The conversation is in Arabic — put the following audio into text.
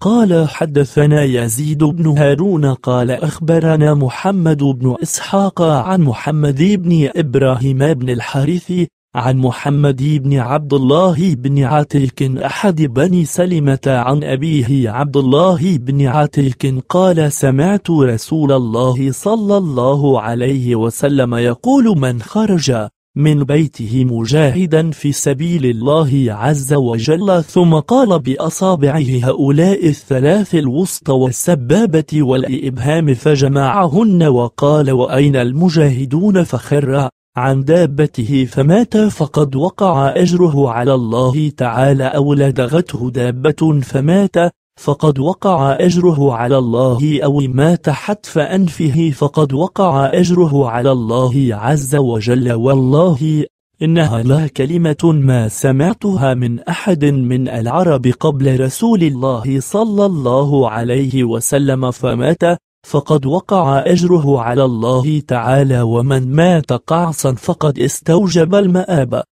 قال حدثنا يزيد بن هارون قال أخبرنا محمد بن إسحاق عن محمد بن إبراهيم بن الحارث عن محمد بن عبد الله بن عتيك أحد بني سلمة عن أبيه عبد الله بن عتيك قال سمعت رسول الله صلى الله عليه وسلم يقول من خرج من بيته مجاهدا في سبيل الله عز وجل ثم قال بأصابعه هؤلاء الثلاث الوسطى والسبابة والإبهام فجمعهن وقال وأين المجاهدون فخر عن دابته فمات فقد وقع أجره على الله تعالى أو لدغته دابة فمات فقد وقع أجره على الله أو مات حتف أنفه فقد وقع أجره على الله عز وجل والله إنها لا كلمة ما سمعتها من أحد من العرب قبل رسول الله صلى الله عليه وسلم فمات فقد وقع أجره على الله تعالى ومن مات قعصا فقد استوجب المآب